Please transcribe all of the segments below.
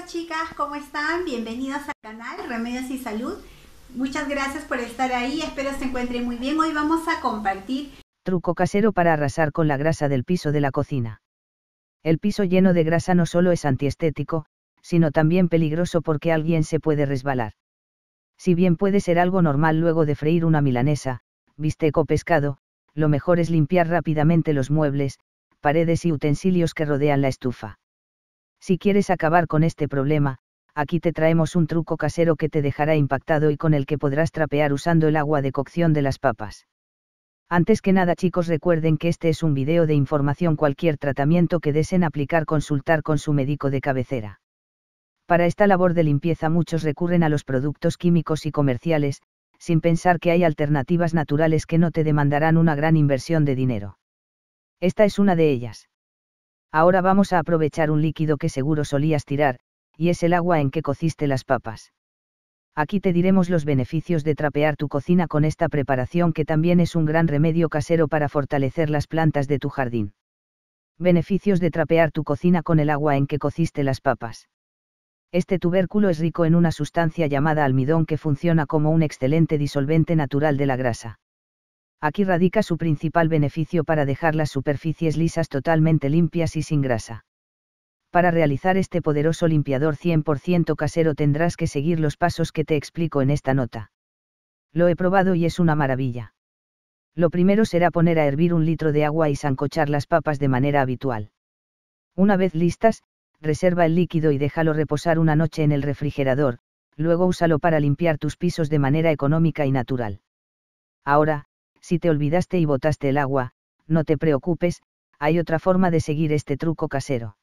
chicos, chicas, ¿cómo están? Bienvenidos al canal Remedios y Salud. Muchas gracias por estar ahí, espero se encuentren muy bien. Hoy vamos a compartir truco casero para arrasar con la grasa del piso de la cocina. El piso lleno de grasa no solo es antiestético, sino también peligroso porque alguien se puede resbalar. Si bien puede ser algo normal luego de freír una milanesa, bistec o pescado, lo mejor es limpiar rápidamente los muebles, paredes y utensilios que rodean la estufa. Si quieres acabar con este problema, aquí te traemos un truco casero que te dejará impactado y con el que podrás trapear usando el agua de cocción de las papas. Antes que nada chicos recuerden que este es un video de información cualquier tratamiento que deseen aplicar consultar con su médico de cabecera. Para esta labor de limpieza muchos recurren a los productos químicos y comerciales, sin pensar que hay alternativas naturales que no te demandarán una gran inversión de dinero. Esta es una de ellas. Ahora vamos a aprovechar un líquido que seguro solías tirar, y es el agua en que cociste las papas. Aquí te diremos los beneficios de trapear tu cocina con esta preparación que también es un gran remedio casero para fortalecer las plantas de tu jardín. Beneficios de trapear tu cocina con el agua en que cociste las papas. Este tubérculo es rico en una sustancia llamada almidón que funciona como un excelente disolvente natural de la grasa aquí radica su principal beneficio para dejar las superficies lisas totalmente limpias y sin grasa. Para realizar este poderoso limpiador 100% casero tendrás que seguir los pasos que te explico en esta nota. Lo he probado y es una maravilla. Lo primero será poner a hervir un litro de agua y sancochar las papas de manera habitual. Una vez listas, reserva el líquido y déjalo reposar una noche en el refrigerador, luego úsalo para limpiar tus pisos de manera económica y natural. Ahora, si te olvidaste y botaste el agua, no te preocupes, hay otra forma de seguir este truco casero.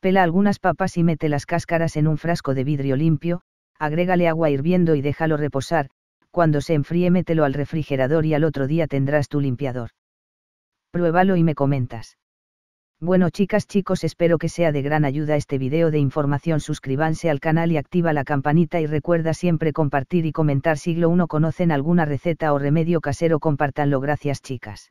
Pela algunas papas y mete las cáscaras en un frasco de vidrio limpio, agrégale agua hirviendo y déjalo reposar, cuando se enfríe mételo al refrigerador y al otro día tendrás tu limpiador. Pruébalo y me comentas. Bueno chicas chicos espero que sea de gran ayuda este video de información suscríbanse al canal y activa la campanita y recuerda siempre compartir y comentar siglo 1 conocen alguna receta o remedio casero compartanlo gracias chicas.